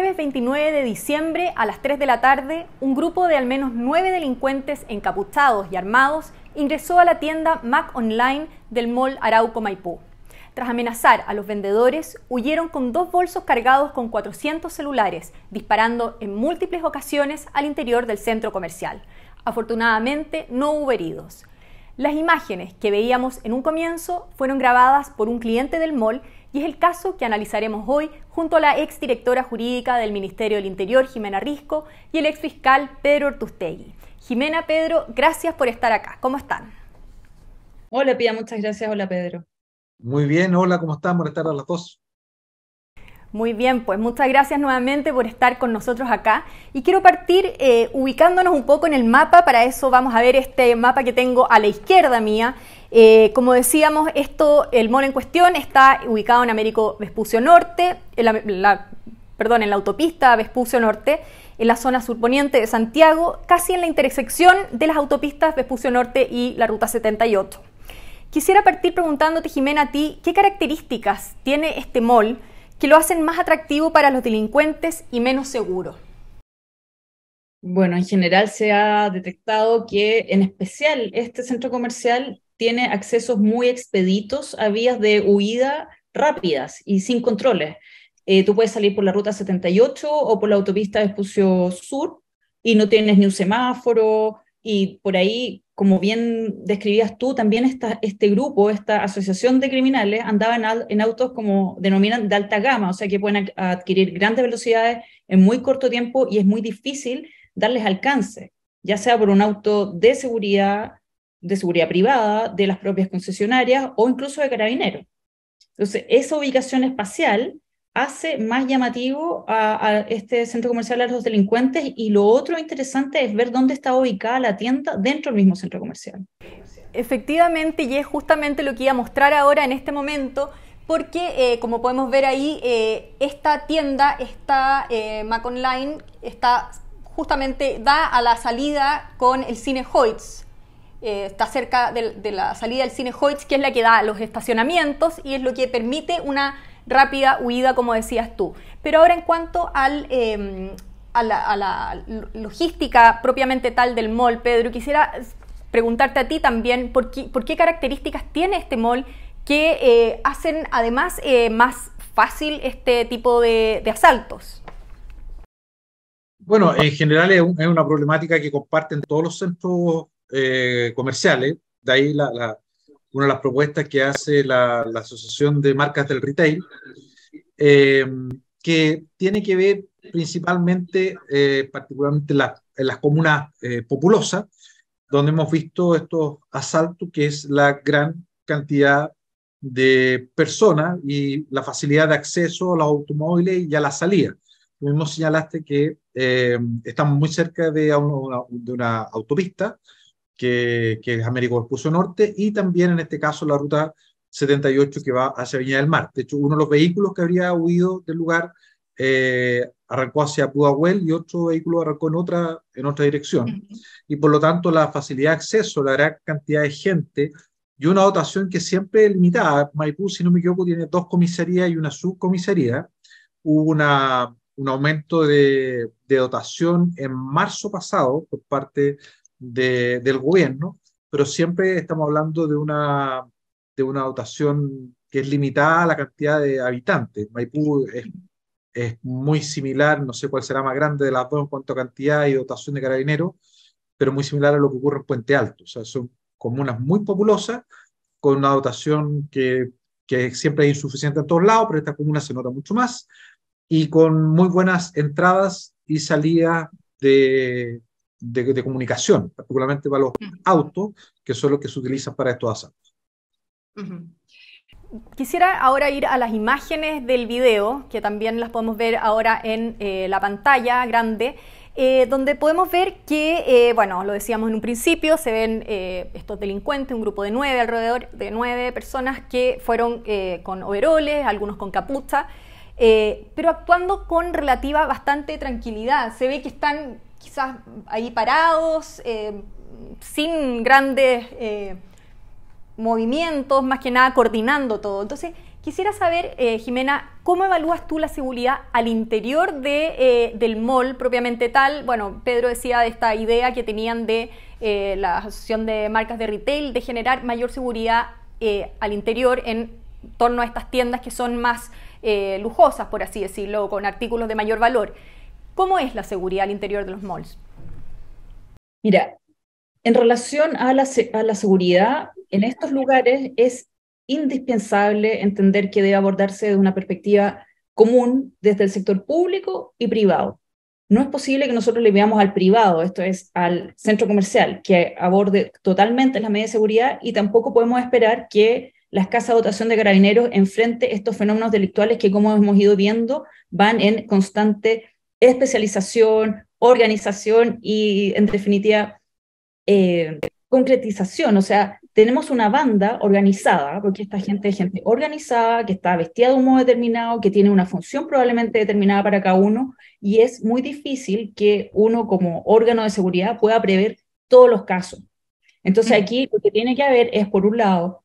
jueves 29 de diciembre a las 3 de la tarde, un grupo de al menos nueve delincuentes encapuchados y armados ingresó a la tienda Mac Online del Mall Arauco Maipú. Tras amenazar a los vendedores, huyeron con dos bolsos cargados con 400 celulares, disparando en múltiples ocasiones al interior del centro comercial. Afortunadamente, no hubo heridos. Las imágenes que veíamos en un comienzo fueron grabadas por un cliente del mall y es el caso que analizaremos hoy junto a la exdirectora jurídica del Ministerio del Interior, Jimena Risco, y el exfiscal Pedro Ortustegui. Jimena, Pedro, gracias por estar acá. ¿Cómo están? Hola Pía, muchas gracias. Hola Pedro. Muy bien, hola, ¿cómo están? Buenas tardes a las dos. Muy bien, pues muchas gracias nuevamente por estar con nosotros acá. Y quiero partir eh, ubicándonos un poco en el mapa, para eso vamos a ver este mapa que tengo a la izquierda mía. Eh, como decíamos, esto, el mall en cuestión está ubicado en Américo Vespucio Norte, la, perdón, en la autopista Vespucio Norte, en la zona surponiente de Santiago, casi en la intersección de las autopistas Vespucio Norte y la Ruta 78. Quisiera partir preguntándote, Jimena, a ti, ¿qué características tiene este mall? que lo hacen más atractivo para los delincuentes y menos seguro? Bueno, en general se ha detectado que en especial este centro comercial tiene accesos muy expeditos a vías de huida rápidas y sin controles. Eh, tú puedes salir por la ruta 78 o por la autopista Espucio Sur y no tienes ni un semáforo y por ahí como bien describías tú, también este grupo, esta asociación de criminales, andaban en, autos como denominan de alta gama, o sea que pueden adquirir grandes velocidades en muy corto tiempo y es muy difícil darles alcance, ya sea por un auto de seguridad, de seguridad privada, de las propias concesionarias o incluso de carabineros. Entonces, esa ubicación espacial hace más llamativo a, este centro comercial a los delincuentes y lo otro interesante es ver dónde está ubicada la tienda dentro del mismo centro comercial. Efectivamente, y es justamente lo que iba a mostrar ahora en este momento, porque eh, como podemos ver ahí, eh, esta tienda, esta eh, Mac Online, está justamente da a la salida con el cine Hoyts. está cerca de, la salida del cine Hoyts, que es la que da a los estacionamientos y es lo que permite una rápida huida, como decías tú. Pero ahora en cuanto em, a, la, logística propiamente tal del mall, Pedro, quisiera preguntarte a ti también por qué, características tiene este mall que eh, hacen además eh, más fácil este tipo de, asaltos. Bueno, en general es, una problemática que comparten todos los centros eh, comerciales, de ahí la, una de las propuestas que hace la, Asociación de Marcas del Retail, eh, que tiene que ver principalmente, eh, particularmente en las comunas eh, populosas, donde hemos visto estos asaltos, que es la gran cantidad de personas y la facilidad de acceso a los automóviles y a la salida. Tú mismo señalaste que estamos muy cerca de de una autopista, que, que es Américo Vespucio Norte, y también en este caso la ruta 78 que va hacia Viña del Mar. De hecho, uno de los vehículos que habría huido del lugar eh, arrancó hacia Pudahuel y otro vehículo arrancó en otra, en otra dirección. Y por lo tanto, la facilidad de acceso, la gran cantidad de gente y una dotación que siempre es limitada. Maipú, si no me equivoco, tiene dos comisarías y una subcomisaría. Hubo un aumento de, de dotación en marzo pasado por parte del gobierno, pero siempre estamos hablando de una, de una dotación que es limitada a la cantidad de habitantes. Maipú es, es muy similar, no sé cuál será más grande de las dos en cuanto a cantidad y dotación de carabineros, pero muy similar a lo que ocurre en Puente Alto. O sea, son comunas muy populosas, con una dotación que, que siempre es insuficiente en todos lados, pero esta comuna se nota mucho más, y con muy buenas entradas y salidas de, de, comunicación, particularmente para los autos, que son los que se utilizan para estos asaltos. Quisiera ahora ir a las imágenes del video, que también las podemos ver ahora en eh, la pantalla grande. Eh, donde podemos ver que, eh, bueno, lo decíamos en un principio, se ven estos delincuentes, un grupo de nueve, alrededor de nueve personas que fueron con overoles, algunos con capucha, pero actuando con relativa bastante tranquilidad. Se ve que están quizás ahí parados, eh, sin grandes eh, movimientos, más que nada coordinando todo. Entonces, quisiera saber, eh, Jimena, ¿cómo evalúas tú la seguridad al interior del mall propiamente tal? Bueno, Pedro decía de esta idea que tenían de la Asociación de Marcas de Retail de generar mayor seguridad al interior en torno a estas tiendas que son más lujosas, por así decirlo, con artículos de mayor valor. ¿Cómo es la seguridad al interior de los malls? Mira, en relación a la, a la seguridad, en estos lugares es indispensable entender que debe abordarse desde una perspectiva común desde el sector público y privado. No es posible que nosotros le veamos al privado, esto es al centro comercial, que aborde totalmente las medidas de seguridad y tampoco podemos esperar que la escasa dotación de carabineros enfrente estos fenómenos delictuales que, como hemos ido viendo, van en constante especialización, organización y, en definitiva, eh, concretización. O sea, tenemos una banda organizada, porque esta gente es gente organizada, que está vestida de un modo determinado, que tiene una función probablemente determinada para cada uno, y es muy difícil que uno como órgano de seguridad pueda prever todos los casos. Entonces mm. aquí lo que tiene que haber es, por un lado,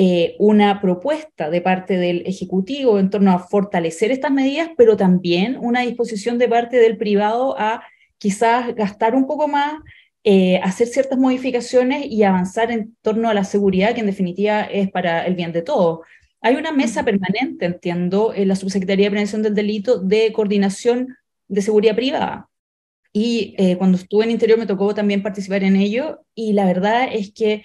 eh, una propuesta de parte del Ejecutivo en torno a fortalecer estas medidas, pero también una disposición de parte del privado a quizás gastar un poco más, eh, hacer ciertas modificaciones y avanzar en torno a la seguridad, que en definitiva es para el bien de todos. Hay una mesa permanente, entiendo, en la Subsecretaría de Prevención del Delito de coordinación de seguridad privada. Y eh, cuando estuve en interior me tocó también participar en ello y la verdad es que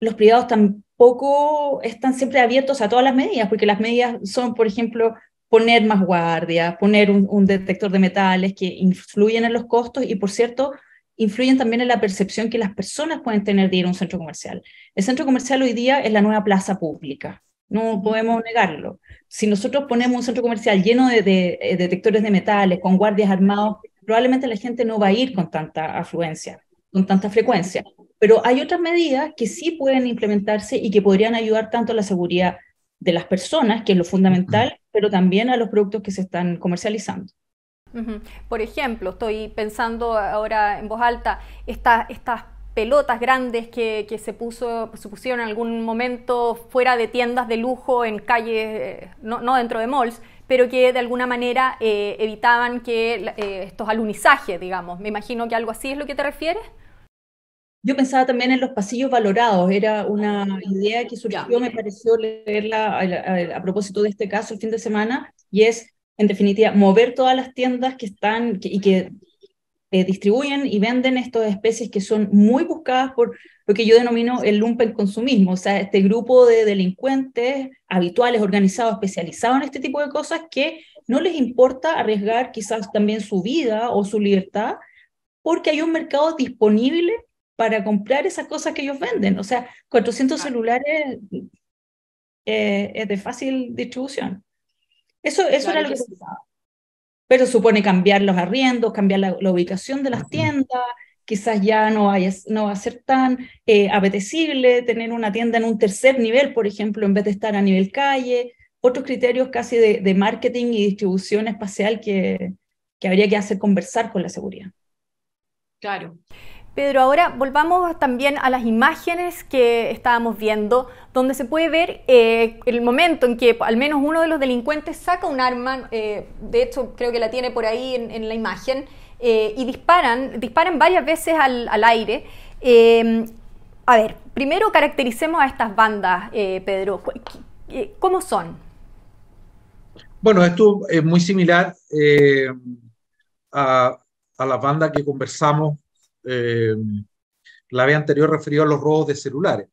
los privados también, poco están siempre abiertos a todas las medidas, porque las medidas son, por ejemplo, poner más guardias, poner un, detector de metales que influyen en los costos y, por cierto, influyen también en la percepción que las personas pueden tener de ir a un centro comercial. El centro comercial hoy día es la nueva plaza pública, no podemos negarlo. Si nosotros ponemos un centro comercial lleno de eh, detectores de metales, con guardias armados, probablemente la gente no va a ir con tanta afluencia, con tanta frecuencia. Pero hay otras medidas que sí pueden implementarse y que podrían ayudar tanto a la seguridad de las personas, que es lo fundamental, pero también a los productos que se están comercializando. Por ejemplo, estoy pensando ahora en voz alta, estas pelotas grandes que, se, puso, se pusieron en algún momento fuera de tiendas de lujo, en calles, eh, no, dentro de malls, pero que de alguna manera eh, evitaban que eh, estos alunizajes, digamos. Me imagino que algo así es lo que te refieres. Yo pensaba también en los pasillos valorados, era una ah, idea que surgió, me pareció leerla a, propósito de este caso el fin de semana, y es, en definitiva, mover todas las tiendas que están y que eh, distribuyen y venden estas especies que son muy buscadas por lo que yo denomino el lumpen consumismo, o sea, este grupo de delincuentes habituales, organizados, especializados en este tipo de cosas que no les importa arriesgar quizás también su vida o su libertad porque hay un mercado disponible para comprar esas cosas que ellos venden. O sea, 400 celulares eh, es de fácil distribución. Eso, eso era lo que, se pensaba. Pero supone cambiar los arriendos, cambiar la, ubicación de las tiendas, quizás ya no, hay no va a ser tan eh, apetecible tener una tienda en un tercer nivel, por ejemplo, en vez de estar a nivel calle, otros criterios casi de, marketing y distribución espacial que habría que hacer conversar con la seguridad. Claro. Pedro, ahora volvamos también a las imágenes que estábamos viendo, donde se puede ver eh, el momento en que al menos uno de los delincuentes saca un arma, eh, de hecho creo que la tiene por ahí en, la imagen, eh, y disparan, disparan varias veces al, aire. a ver, primero caractericemos a estas bandas, Pedro. ¿Cómo son? Bueno, esto es muy similar a, a la banda que conversamos eh, la vez anterior referido a los robos de celulares.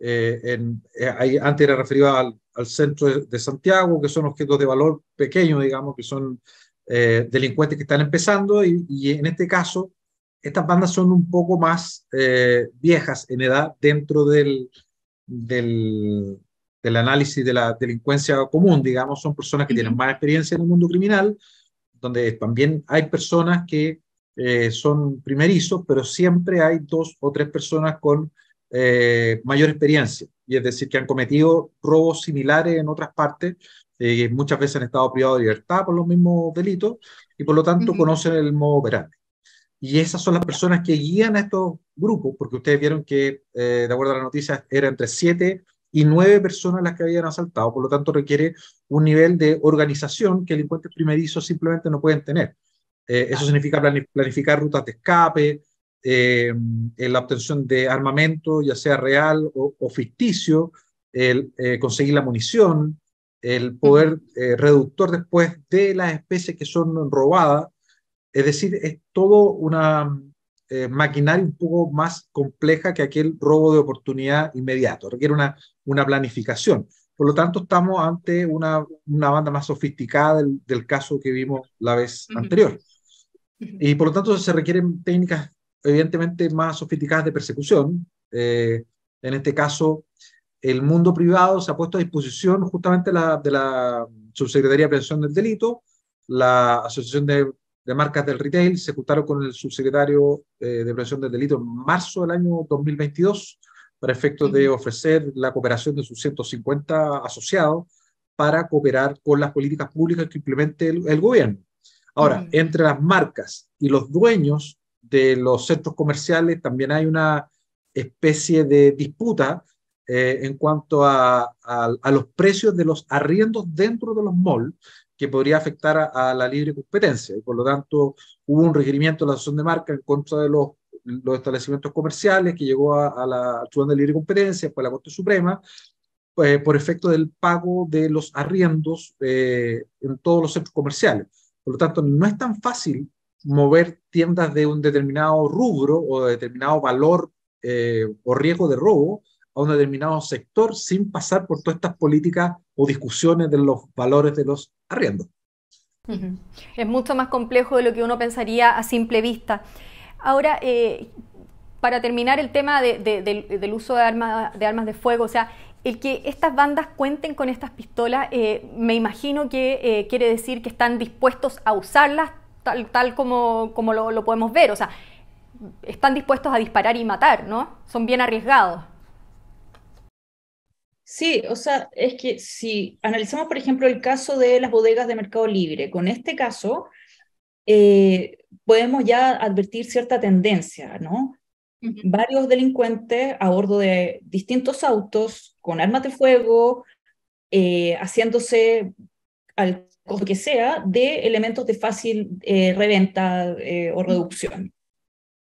Eh, en, eh, antes era referido al, centro de, Santiago, que son objetos de valor pequeño, digamos, que son delincuentes que están empezando y, en este caso estas bandas son un poco más viejas en edad dentro del, del, del análisis de la delincuencia común, digamos, son personas que tienen más experiencia en el mundo criminal, donde también hay personas que eh, son primerizos, pero siempre hay dos o tres personas con eh, mayor experiencia, y es decir, que han cometido robos similares en otras partes, eh, muchas veces han estado privados de libertad por los mismos delitos, y por lo tanto conocen el modo operante. Y esas son las personas que guían a estos grupos, porque ustedes vieron que, eh, de acuerdo a las noticias, eran entre siete y nueve personas las que habían asaltado, por lo tanto requiere un nivel de organización que delincuentes primerizos simplemente no pueden tener. Eh, eso significa planificar rutas de escape, eh, la obtención de armamento, ya sea real o, ficticio, eh, conseguir la munición, el poder reductor después de las especies que son robadas. Es decir, es todo una maquinaria un poco más compleja que aquel robo de oportunidad inmediato. Requiere una, una planificación. Por lo tanto, estamos ante una, banda más sofisticada del, caso que vimos la vez anterior. Y por lo tanto se requieren técnicas evidentemente más sofisticadas de persecución. Eh, en este caso, el mundo privado se ha puesto a disposición justamente de la Subsecretaría de Prevención del Delito, la Asociación de, Marcas del Retail se juntaron con el subsecretario eh, de Prevención del Delito en marzo del año 2022 para efecto de ofrecer la cooperación de sus 150 asociados para cooperar con las políticas públicas que implemente el gobierno. Ahora, mm. entre las marcas y los dueños de los centros comerciales también hay una especie de disputa eh, en cuanto a, los precios de los arriendos dentro de los malls que podría afectar a, la libre competencia. por lo tanto, hubo un requerimiento de la asociación de marcas en contra de los, establecimientos comerciales que llegó a, la asociación de Libre Competencia, después la Corte Suprema, pues, por efecto del pago de los arriendos eh, en todos los centros comerciales. Por lo tanto, no es tan fácil mover tiendas de un determinado rubro o de determinado valor eh, o riesgo de robo a un determinado sector sin pasar por todas estas políticas o discusiones de los valores de los arriendos. Es mucho más complejo de lo que uno pensaría a simple vista. Ahora, eh, para terminar el tema del uso de armas de fuego, o sea, el que estas bandas cuenten con estas pistolas, eh, me imagino que eh, quiere decir que están dispuestos a usarlas tal, tal como, como lo, podemos ver. O sea, están dispuestos a disparar y matar, ¿no? Son bien arriesgados. Sí, o sea, es que si analizamos, por ejemplo, el caso de las bodegas de Mercado Libre, con este caso eh, podemos ya advertir cierta tendencia, ¿no? Varios delincuentes a bordo de distintos autos con armas de fuego, eh, haciéndose al que sea de elementos de fácil eh, reventa eh, o reducción.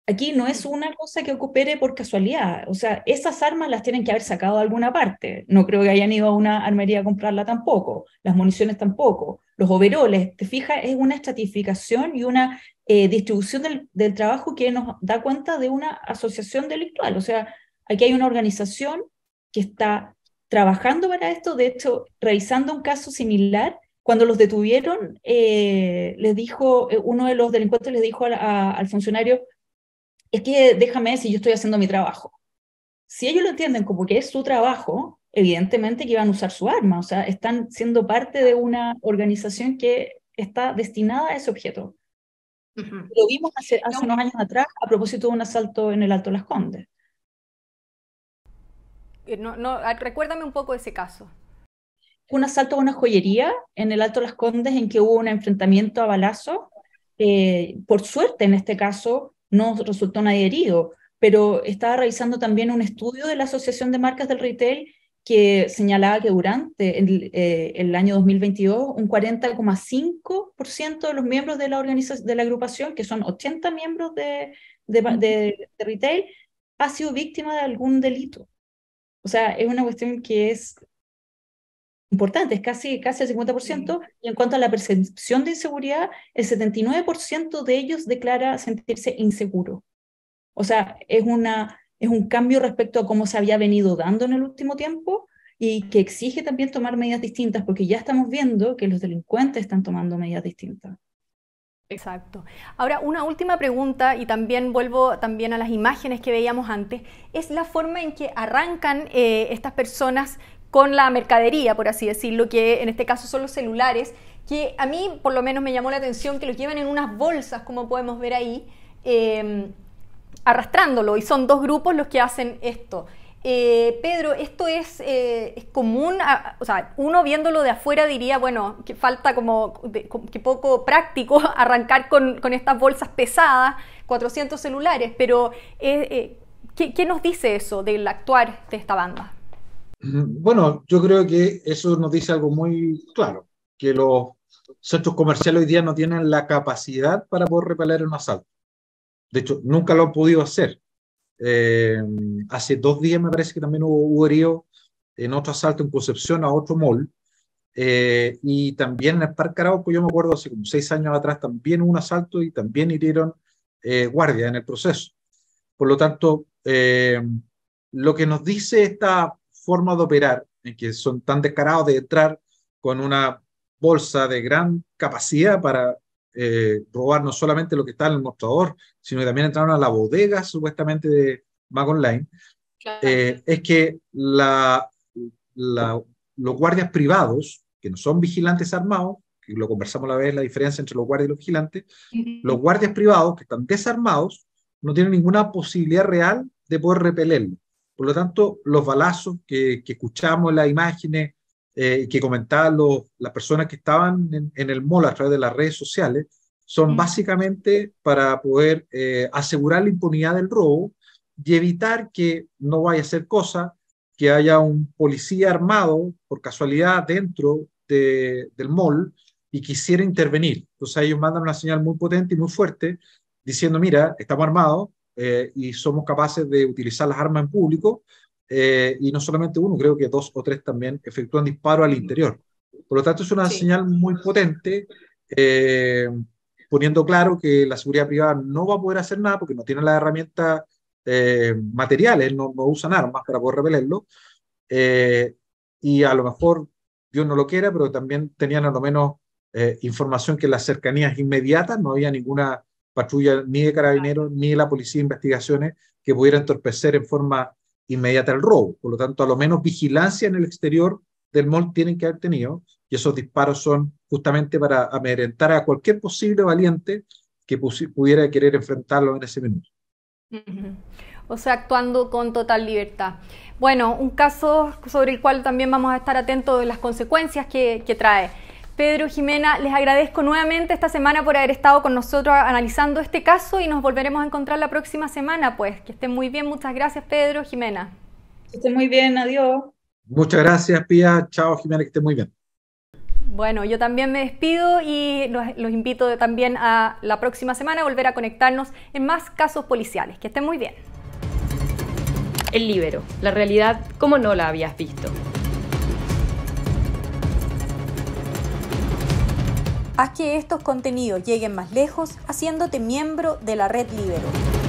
Aquí no es una cosa que ocupere por casualidad, o sea, esas armas las tienen que haber sacado de alguna parte. No creo que hayan ido a una armería a comprarla tampoco, las municiones tampoco, los overoles, te fijas, es una estratificación y una distribución del, del trabajo que nos da cuenta de una asociación delictual. O sea, aquí hay una organización que está trabajando para esto, de hecho, realizando un caso similar, cuando los detuvieron, eh, dijo, eh, uno de los delincuentes le dijo al funcionario, es que déjame si yo estoy haciendo mi trabajo. Si ellos lo entienden como que es su trabajo, evidentemente que iban a usar su arma, o sea, están siendo parte de una organización que está destinada a ese objeto. Lo vimos hace, hace unos años atrás a propósito de un asalto en el Alto Las Condes. No, ah, recuérdame un poco ese caso. Un asalto a una joyería en el Alto Las Condes en que hubo un enfrentamiento a balazo. Eh, por suerte, en este caso, no resultó nadie herido, pero estaba revisando también un estudio de la Asociación de Marcas del Retail que señalaba que durante el, eh, año 2022 un 40,5% de los miembros de la, organización, de la agrupación, que son 80 miembros de retail, ha sido víctima de algún delito. O sea, es una cuestión que es importante, es casi, casi el 50%, y en cuanto a la percepción de inseguridad, el 79% de ellos declara sentirse inseguro. O sea, es, una, es un cambio respecto a cómo se había venido dando en el último tiempo y que exige también tomar medidas distintas, porque ya estamos viendo que los delincuentes están tomando medidas distintas. Exacto. Ahora, una última pregunta, y también vuelvo también a las imágenes que veíamos antes, es la forma en que arrancan eh, estas personas con la mercadería, por así decirlo, que en este caso son los celulares, que a mí por lo menos me llamó la atención que los llevan en unas bolsas, como podemos ver ahí, eh, arrastrándolo, y son dos grupos los que hacen esto. Eh, Pedro, esto es, eh, común, ah, o sea, uno viéndolo de afuera diría, bueno, que falta como, que poco práctico arrancar con, estas bolsas pesadas, 400 celulares, pero eh, ¿qué, ¿qué, nos dice eso del actuar de esta banda? Bueno, yo creo que eso nos dice algo muy claro, que los centros comerciales hoy día no tienen la capacidad para poder repeler un asalto. De hecho, nunca lo han podido hacer eh, hace dos días me parece que también hubo, herido en otro asalto en Concepción a otro mall. Eh, y también en el Parque Arauco, yo me acuerdo hace como seis años atrás, también hubo un asalto y también hirieron eh, guardias en el proceso. Por lo tanto, eh, lo que nos dice esta forma de operar, en que son tan descarados de entrar con una bolsa de gran capacidad para eh, robar no solamente lo que está en el mostrador, sino que también entraron a la bodega supuestamente de Mac Online, eh, es que los guardias privados, que no son vigilantes armados, que lo conversamos la vez, la diferencia entre los guardias y los vigilantes, los guardias privados que están desarmados no tienen ninguna posibilidad real de poder repelerlo. Por lo tanto, los balazos que, que escuchamos en las imágenes, eh, que comentaban las personas que estaban en, el mall a través de las redes sociales son mm. básicamente para poder eh, asegurar la impunidad del robo y evitar que no vaya a ser cosa que haya un policía armado por casualidad dentro del mall y quisiera intervenir. Entonces ellos mandan una señal muy potente y muy fuerte diciendo, mira, estamos armados eh, y somos capaces de utilizar las armas en público eh, y no solamente uno, creo que dos o tres también efectúan disparos al interior. Por lo tanto, es una señal muy potente, eh, poniendo claro que la seguridad privada no va a poder hacer nada porque no tiene las herramientas eh, materiales, no, no, usan armas para poder repelerlo. y a lo mejor, Dios no lo quiera, pero también tenían a lo menos información que en las cercanías inmediatas no había ninguna patrulla ni de carabineros ni de la policía de investigaciones que pudiera entorpecer en forma inmediata el robo. Por lo tanto, a lo menos vigilancia en el exterior del mall tienen que haber tenido y esos disparos son justamente para amedrentar a cualquier posible valiente que pudiera querer enfrentarlo en ese momento O sea, actuando con total libertad. Bueno, un caso sobre el cual también vamos a estar atentos de las consecuencias que trae. Pedro, Jimena, les agradezco nuevamente esta semana por haber estado con nosotros analizando este caso y nos volveremos a encontrar la próxima semana, pues. Que estén muy bien, muchas gracias, Pedro, Jimena. Que estén muy bien, adiós. Muchas gracias, Pía. Chao, Jimena, que estén muy bien. Bueno, yo también me despido y los, invito también a la próxima semana a volver a conectarnos en más casos policiales. Que estén muy bien. El Libero, la realidad como no la habías visto. Haz que estos contenidos lleguen más lejos haciéndote miembro de la red Libero.